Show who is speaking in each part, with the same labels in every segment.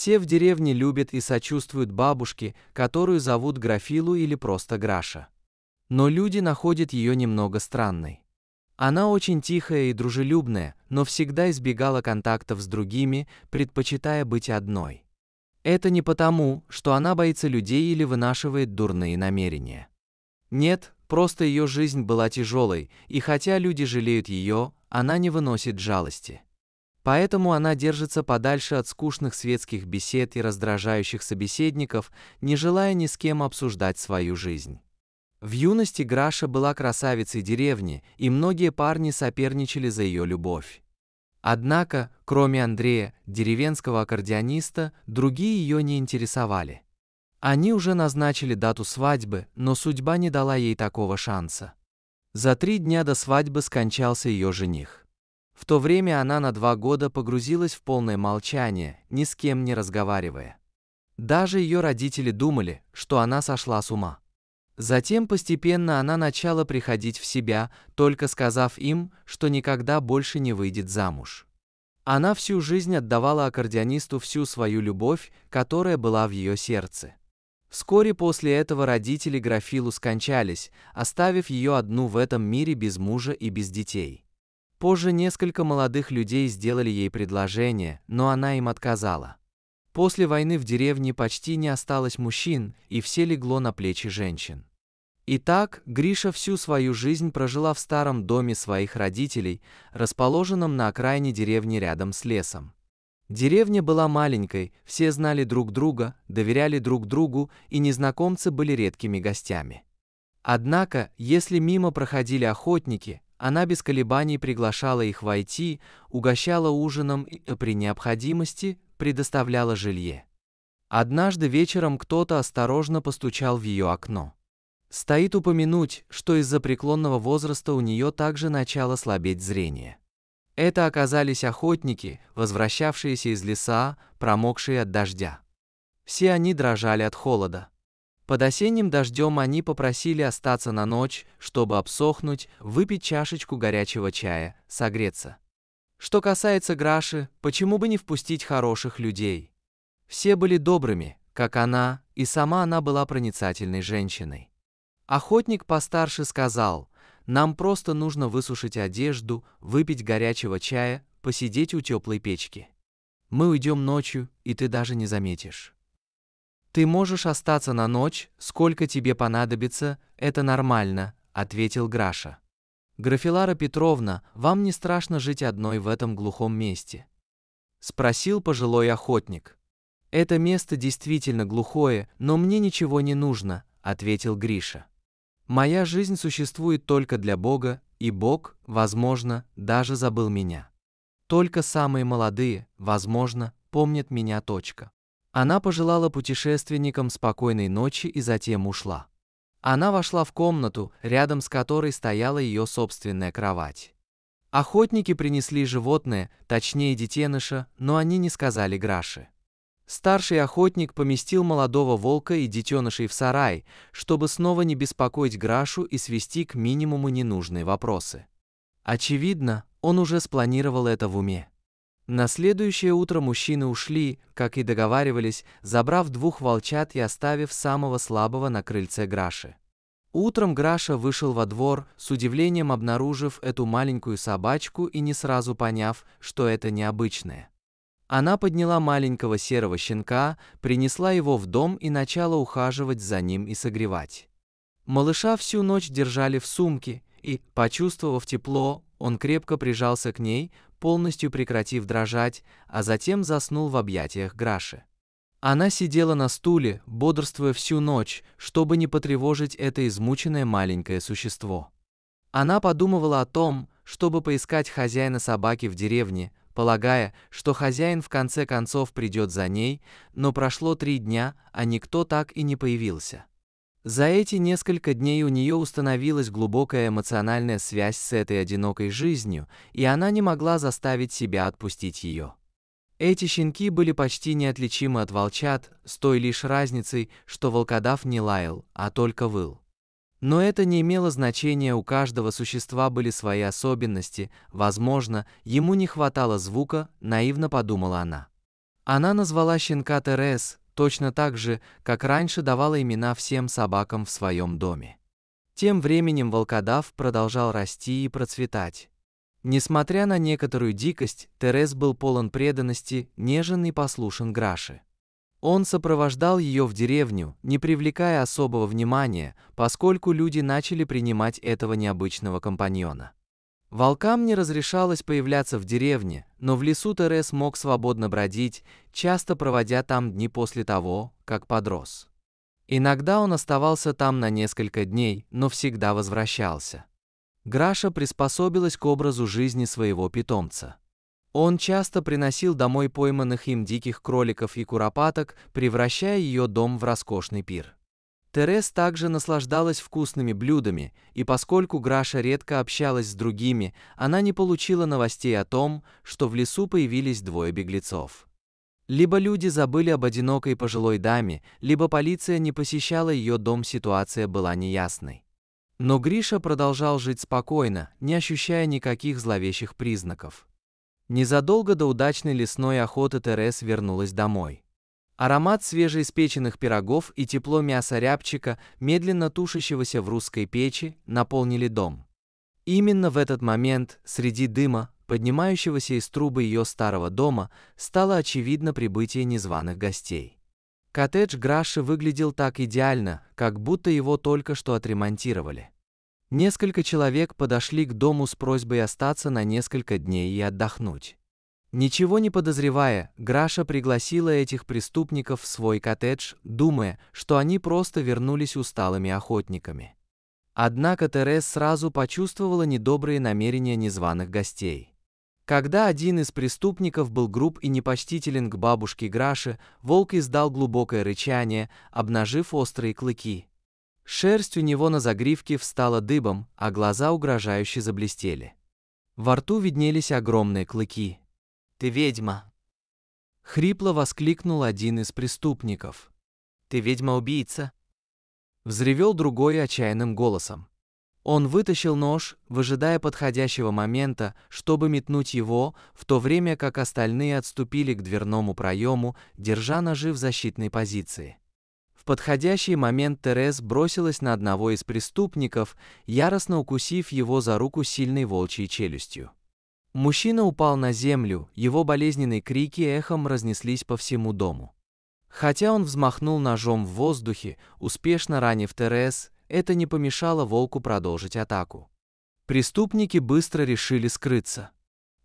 Speaker 1: Все в деревне любят и сочувствуют бабушке, которую зовут Графилу или просто Граша. Но люди находят ее немного странной. Она очень тихая и дружелюбная, но всегда избегала контактов с другими, предпочитая быть одной. Это не потому, что она боится людей или вынашивает дурные намерения. Нет, просто ее жизнь была тяжелой, и хотя люди жалеют ее, она не выносит жалости. Поэтому она держится подальше от скучных светских бесед и раздражающих собеседников, не желая ни с кем обсуждать свою жизнь. В юности Граша была красавицей деревни, и многие парни соперничали за ее любовь. Однако, кроме Андрея, деревенского аккордеониста, другие ее не интересовали. Они уже назначили дату свадьбы, но судьба не дала ей такого шанса. За три дня до свадьбы скончался ее жених. В то время она на два года погрузилась в полное молчание, ни с кем не разговаривая. Даже ее родители думали, что она сошла с ума. Затем постепенно она начала приходить в себя, только сказав им, что никогда больше не выйдет замуж. Она всю жизнь отдавала аккордеонисту всю свою любовь, которая была в ее сердце. Вскоре после этого родители Графилу скончались, оставив ее одну в этом мире без мужа и без детей. Позже несколько молодых людей сделали ей предложение, но она им отказала. После войны в деревне почти не осталось мужчин, и все легло на плечи женщин. Итак, Гриша всю свою жизнь прожила в старом доме своих родителей, расположенном на окраине деревни рядом с лесом. Деревня была маленькой, все знали друг друга, доверяли друг другу, и незнакомцы были редкими гостями. Однако, если мимо проходили охотники, она без колебаний приглашала их войти, угощала ужином и, э, при необходимости, предоставляла жилье. Однажды вечером кто-то осторожно постучал в ее окно. Стоит упомянуть, что из-за преклонного возраста у нее также начало слабеть зрение. Это оказались охотники, возвращавшиеся из леса, промокшие от дождя. Все они дрожали от холода. Под осенним дождем они попросили остаться на ночь, чтобы обсохнуть, выпить чашечку горячего чая, согреться. Что касается Граши, почему бы не впустить хороших людей? Все были добрыми, как она, и сама она была проницательной женщиной. Охотник постарше сказал, нам просто нужно высушить одежду, выпить горячего чая, посидеть у теплой печки. Мы уйдем ночью, и ты даже не заметишь. Ты можешь остаться на ночь, сколько тебе понадобится, это нормально, ответил Граша. Графилара Петровна, вам не страшно жить одной в этом глухом месте? спросил пожилой охотник. Это место действительно глухое, но мне ничего не нужно, ответил Гриша. Моя жизнь существует только для Бога, и Бог, возможно, даже забыл меня. Только самые молодые, возможно, помнят меня. Точка. Она пожелала путешественникам спокойной ночи и затем ушла. Она вошла в комнату, рядом с которой стояла ее собственная кровать. Охотники принесли животное, точнее детеныша, но они не сказали Граше. Старший охотник поместил молодого волка и детенышей в сарай, чтобы снова не беспокоить Грашу и свести к минимуму ненужные вопросы. Очевидно, он уже спланировал это в уме. На следующее утро мужчины ушли, как и договаривались, забрав двух волчат и оставив самого слабого на крыльце Граши. Утром Граша вышел во двор, с удивлением обнаружив эту маленькую собачку и не сразу поняв, что это необычное. Она подняла маленького серого щенка, принесла его в дом и начала ухаживать за ним и согревать. Малыша всю ночь держали в сумке, и, почувствовав тепло, он крепко прижался к ней, полностью прекратив дрожать, а затем заснул в объятиях Граши. Она сидела на стуле, бодрствуя всю ночь, чтобы не потревожить это измученное маленькое существо. Она подумывала о том, чтобы поискать хозяина собаки в деревне, полагая, что хозяин в конце концов придет за ней, но прошло три дня, а никто так и не появился. За эти несколько дней у нее установилась глубокая эмоциональная связь с этой одинокой жизнью, и она не могла заставить себя отпустить ее. Эти щенки были почти неотличимы от волчат, с той лишь разницей, что волкодав не лаял, а только выл. Но это не имело значения, у каждого существа были свои особенности, возможно, ему не хватало звука, наивно подумала она. Она назвала щенка Терес, точно так же, как раньше давала имена всем собакам в своем доме. Тем временем волкодав продолжал расти и процветать. Несмотря на некоторую дикость, Терез был полон преданности, нежен и послушен Граше. Он сопровождал ее в деревню, не привлекая особого внимания, поскольку люди начали принимать этого необычного компаньона. Волкам не разрешалось появляться в деревне, но в лесу Терес мог свободно бродить, часто проводя там дни после того, как подрос. Иногда он оставался там на несколько дней, но всегда возвращался. Граша приспособилась к образу жизни своего питомца. Он часто приносил домой пойманных им диких кроликов и куропаток, превращая ее дом в роскошный пир. Терес также наслаждалась вкусными блюдами, и поскольку Граша редко общалась с другими, она не получила новостей о том, что в лесу появились двое беглецов. Либо люди забыли об одинокой пожилой даме, либо полиция не посещала ее дом, ситуация была неясной. Но Гриша продолжал жить спокойно, не ощущая никаких зловещих признаков. Незадолго до удачной лесной охоты Терес вернулась домой. Аромат свежеиспеченных пирогов и тепло мяса рябчика, медленно тушащегося в русской печи, наполнили дом. Именно в этот момент, среди дыма, поднимающегося из трубы ее старого дома, стало очевидно прибытие незваных гостей. Коттедж Граши выглядел так идеально, как будто его только что отремонтировали. Несколько человек подошли к дому с просьбой остаться на несколько дней и отдохнуть. Ничего не подозревая, Граша пригласила этих преступников в свой коттедж, думая, что они просто вернулись усталыми охотниками. Однако Терес сразу почувствовала недобрые намерения незваных гостей. Когда один из преступников был груб и непочтителен к бабушке Граше, волк издал глубокое рычание, обнажив острые клыки. Шерсть у него на загривке встала дыбом, а глаза угрожающе заблестели. Во рту виднелись огромные клыки. «Ты ведьма!» Хрипло воскликнул один из преступников. «Ты ведьма-убийца!» Взревел другой отчаянным голосом. Он вытащил нож, выжидая подходящего момента, чтобы метнуть его, в то время как остальные отступили к дверному проему, держа ножи в защитной позиции. В подходящий момент Терез бросилась на одного из преступников, яростно укусив его за руку сильной волчьей челюстью. Мужчина упал на землю, его болезненные крики эхом разнеслись по всему дому. Хотя он взмахнул ножом в воздухе, успешно ранив Терес, это не помешало волку продолжить атаку. Преступники быстро решили скрыться.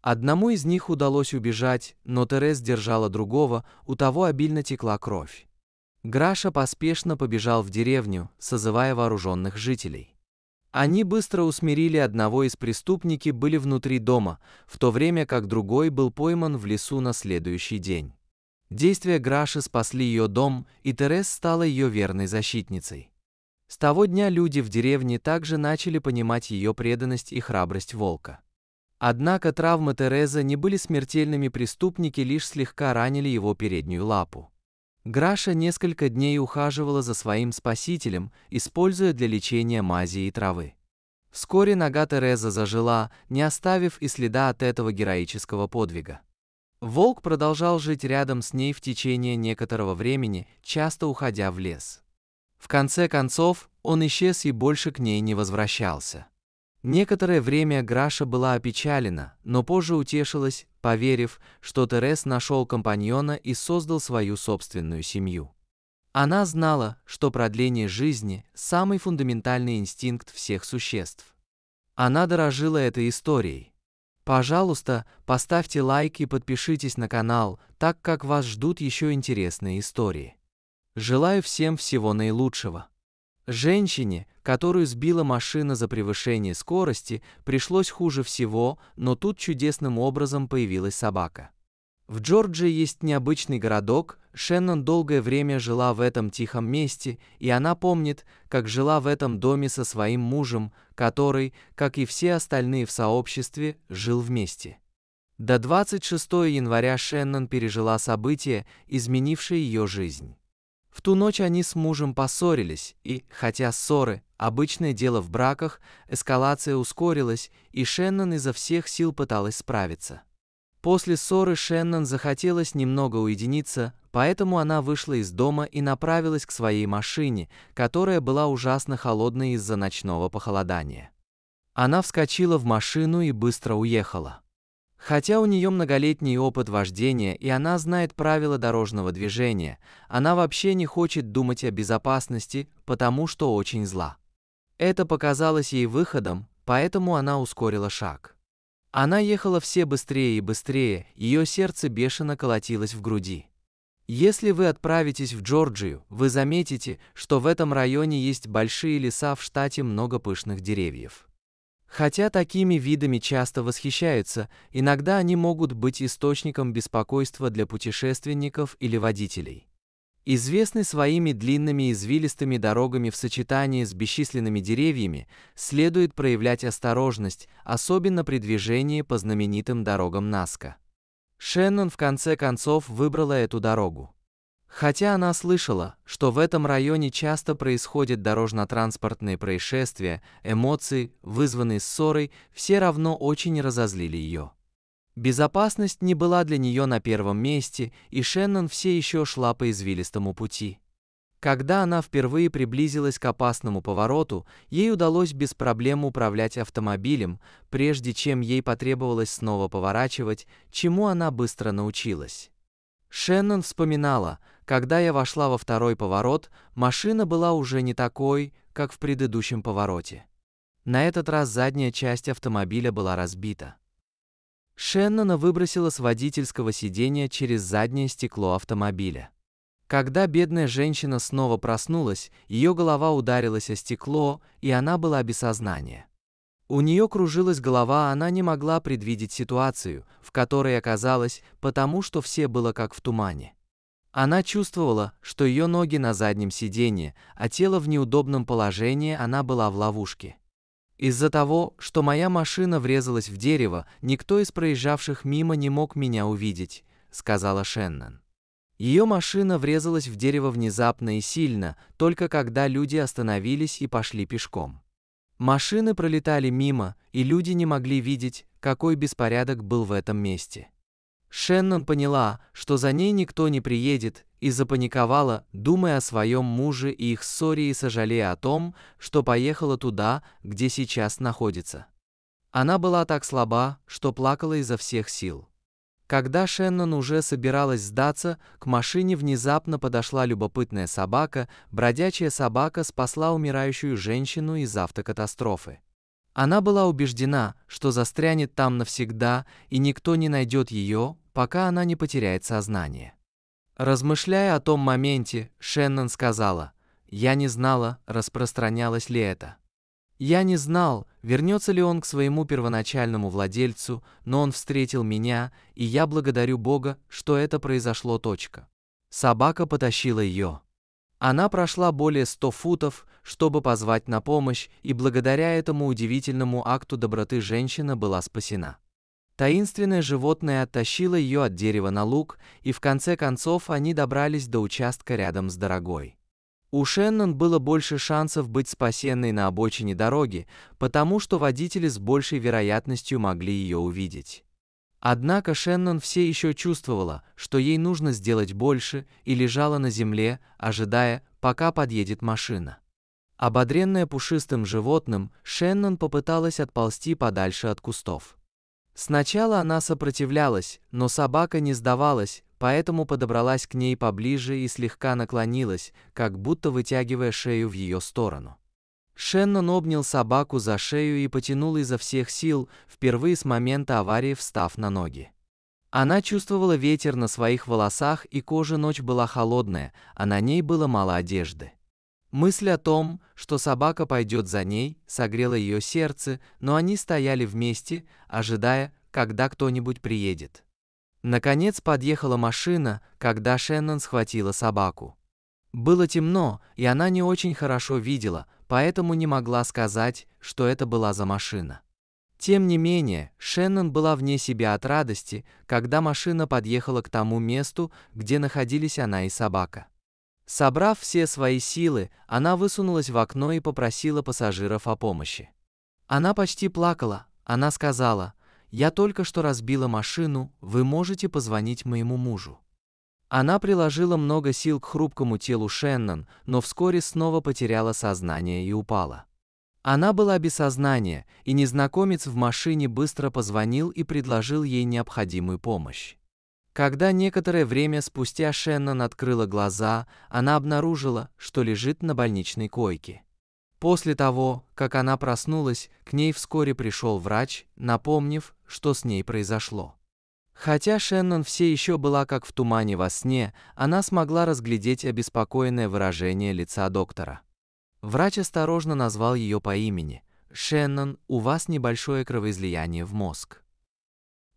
Speaker 1: Одному из них удалось убежать, но Терес держала другого, у того обильно текла кровь. Граша поспешно побежал в деревню, созывая вооруженных жителей. Они быстро усмирили одного из преступники были внутри дома, в то время как другой был пойман в лесу на следующий день. Действия Граши спасли ее дом, и Терес стала ее верной защитницей. С того дня люди в деревне также начали понимать ее преданность и храбрость волка. Однако травмы Терезы не были смертельными, преступники лишь слегка ранили его переднюю лапу. Граша несколько дней ухаживала за своим спасителем, используя для лечения мази и травы. Вскоре нога Тереза зажила, не оставив и следа от этого героического подвига. Волк продолжал жить рядом с ней в течение некоторого времени, часто уходя в лес. В конце концов, он исчез и больше к ней не возвращался. Некоторое время Граша была опечалена, но позже утешилась, поверив, что Терес нашел компаньона и создал свою собственную семью. Она знала, что продление жизни – самый фундаментальный инстинкт всех существ. Она дорожила этой историей. Пожалуйста, поставьте лайк и подпишитесь на канал, так как вас ждут еще интересные истории. Желаю всем всего наилучшего. Женщине, которую сбила машина за превышение скорости, пришлось хуже всего, но тут чудесным образом появилась собака. В Джорджии есть необычный городок, Шеннон долгое время жила в этом тихом месте, и она помнит, как жила в этом доме со своим мужем, который, как и все остальные в сообществе, жил вместе. До 26 января Шеннон пережила события, изменившие ее жизнь. В ту ночь они с мужем поссорились, и, хотя ссоры – обычное дело в браках, эскалация ускорилась, и Шеннон изо всех сил пыталась справиться. После ссоры Шеннон захотелось немного уединиться, поэтому она вышла из дома и направилась к своей машине, которая была ужасно холодной из-за ночного похолодания. Она вскочила в машину и быстро уехала. Хотя у нее многолетний опыт вождения и она знает правила дорожного движения, она вообще не хочет думать о безопасности, потому что очень зла. Это показалось ей выходом, поэтому она ускорила шаг. Она ехала все быстрее и быстрее, ее сердце бешено колотилось в груди. Если вы отправитесь в Джорджию, вы заметите, что в этом районе есть большие леса в штате много пышных деревьев. Хотя такими видами часто восхищаются, иногда они могут быть источником беспокойства для путешественников или водителей. Известны своими длинными извилистыми дорогами в сочетании с бесчисленными деревьями, следует проявлять осторожность, особенно при движении по знаменитым дорогам Наска. Шеннон в конце концов выбрала эту дорогу. Хотя она слышала, что в этом районе часто происходят дорожно-транспортные происшествия, эмоции, вызванные ссорой, все равно очень разозлили ее. Безопасность не была для нее на первом месте, и Шеннон все еще шла по извилистому пути. Когда она впервые приблизилась к опасному повороту, ей удалось без проблем управлять автомобилем, прежде чем ей потребовалось снова поворачивать, чему она быстро научилась. Шеннон вспоминала, когда я вошла во второй поворот, машина была уже не такой, как в предыдущем повороте. На этот раз задняя часть автомобиля была разбита. Шеннона выбросила с водительского сиденья через заднее стекло автомобиля. Когда бедная женщина снова проснулась, ее голова ударилась о стекло, и она была без сознания. У нее кружилась голова, а она не могла предвидеть ситуацию, в которой оказалась, потому что все было как в тумане. Она чувствовала, что ее ноги на заднем сиденье, а тело в неудобном положении, она была в ловушке. Из-за того, что моя машина врезалась в дерево, никто из проезжавших мимо не мог меня увидеть, сказала Шеннон. Ее машина врезалась в дерево внезапно и сильно, только когда люди остановились и пошли пешком. Машины пролетали мимо, и люди не могли видеть, какой беспорядок был в этом месте. Шеннон поняла, что за ней никто не приедет, и запаниковала, думая о своем муже и их ссоре и сожалея о том, что поехала туда, где сейчас находится. Она была так слаба, что плакала изо всех сил. Когда Шеннон уже собиралась сдаться, к машине внезапно подошла любопытная собака, бродячая собака спасла умирающую женщину из автокатастрофы. Она была убеждена, что застрянет там навсегда, и никто не найдет ее, пока она не потеряет сознание. Размышляя о том моменте, Шеннон сказала, «Я не знала, распространялось ли это». Я не знал, вернется ли он к своему первоначальному владельцу, но он встретил меня, и я благодарю Бога, что это произошло. Точка. Собака потащила ее. Она прошла более 100 футов, чтобы позвать на помощь, и благодаря этому удивительному акту доброты женщина была спасена. Таинственное животное оттащило ее от дерева на луг, и в конце концов они добрались до участка рядом с дорогой. У Шеннон было больше шансов быть спасенной на обочине дороги, потому что водители с большей вероятностью могли ее увидеть. Однако Шеннон все еще чувствовала, что ей нужно сделать больше, и лежала на земле, ожидая, пока подъедет машина. Ободренная пушистым животным, Шеннон попыталась отползти подальше от кустов. Сначала она сопротивлялась, но собака не сдавалась, поэтому подобралась к ней поближе и слегка наклонилась, как будто вытягивая шею в ее сторону. Шеннон обнял собаку за шею и потянул изо всех сил, впервые с момента аварии встав на ноги. Она чувствовала ветер на своих волосах, и кожа ночь была холодная, а на ней было мало одежды. Мысль о том, что собака пойдет за ней, согрела ее сердце, но они стояли вместе, ожидая, когда кто-нибудь приедет. Наконец подъехала машина, когда Шеннон схватила собаку. Было темно, и она не очень хорошо видела, поэтому не могла сказать, что это была за машина. Тем не менее, Шеннон была вне себя от радости, когда машина подъехала к тому месту, где находились она и собака. Собрав все свои силы, она высунулась в окно и попросила пассажиров о помощи. Она почти плакала, она сказала, я только что разбила машину, вы можете позвонить моему мужу. Она приложила много сил к хрупкому телу Шеннон, но вскоре снова потеряла сознание и упала. Она была без сознания, и незнакомец в машине быстро позвонил и предложил ей необходимую помощь. Когда некоторое время спустя Шеннон открыла глаза, она обнаружила, что лежит на больничной койке. После того, как она проснулась, к ней вскоре пришел врач, напомнив, что с ней произошло. Хотя Шеннон все еще была как в тумане во сне, она смогла разглядеть обеспокоенное выражение лица доктора. Врач осторожно назвал ее по имени. «Шеннон, у вас небольшое кровоизлияние в мозг».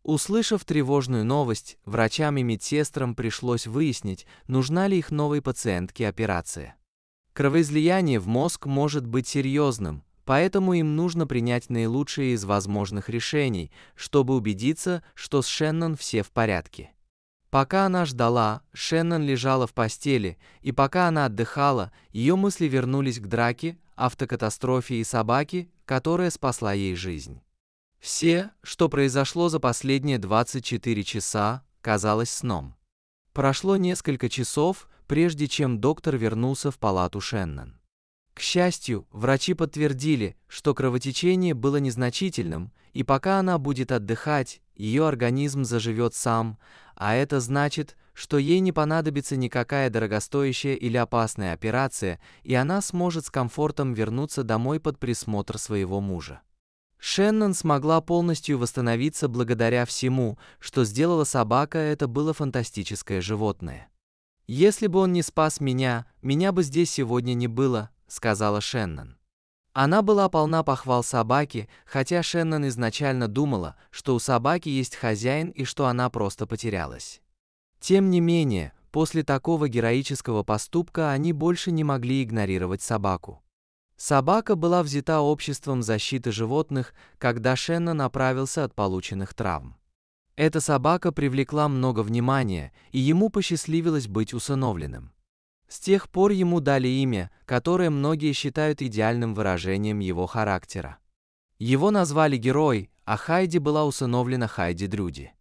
Speaker 1: Услышав тревожную новость, врачам и медсестрам пришлось выяснить, нужна ли их новой пациентке операция. Кровоизлияние в мозг может быть серьезным, поэтому им нужно принять наилучшие из возможных решений, чтобы убедиться, что с Шеннон все в порядке. Пока она ждала, Шеннон лежала в постели, и пока она отдыхала, ее мысли вернулись к драке, автокатастрофе и собаке, которая спасла ей жизнь. Все, что произошло за последние 24 часа, казалось сном. Прошло несколько часов, прежде чем доктор вернулся в палату Шеннон. К счастью, врачи подтвердили, что кровотечение было незначительным, и пока она будет отдыхать, ее организм заживет сам, а это значит, что ей не понадобится никакая дорогостоящая или опасная операция, и она сможет с комфортом вернуться домой под присмотр своего мужа. Шеннон смогла полностью восстановиться благодаря всему, что сделала собака, это было фантастическое животное. «Если бы он не спас меня, меня бы здесь сегодня не было», — сказала Шеннон. Она была полна похвал собаки, хотя Шеннон изначально думала, что у собаки есть хозяин и что она просто потерялась. Тем не менее, после такого героического поступка они больше не могли игнорировать собаку. Собака была взята обществом защиты животных, когда Шеннон направился от полученных травм. Эта собака привлекла много внимания, и ему посчастливилось быть усыновленным. С тех пор ему дали имя, которое многие считают идеальным выражением его характера. Его назвали герой, а Хайди была усыновлена Хайди Дрюди.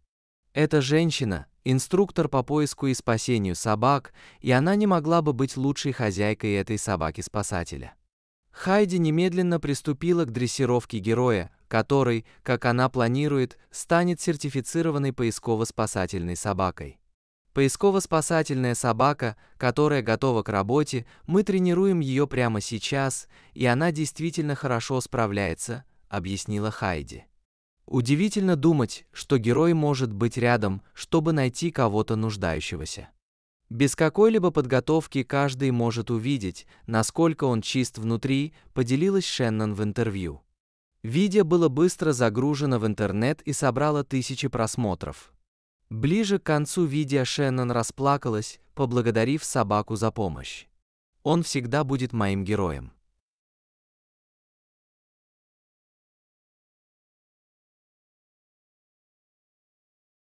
Speaker 1: Эта женщина – инструктор по поиску и спасению собак, и она не могла бы быть лучшей хозяйкой этой собаки-спасателя. Хайди немедленно приступила к дрессировке героя, который, как она планирует, станет сертифицированной поисково-спасательной собакой. Поисково-спасательная собака, которая готова к работе, мы тренируем ее прямо сейчас, и она действительно хорошо справляется, объяснила Хайди. Удивительно думать, что герой может быть рядом, чтобы найти кого-то нуждающегося. Без какой-либо подготовки каждый может увидеть, насколько он чист внутри, поделилась Шеннон в интервью. Видео было быстро загружено в интернет и собрало тысячи просмотров. Ближе к концу видео Шеннон расплакалась, поблагодарив собаку за помощь. «Он всегда будет моим героем».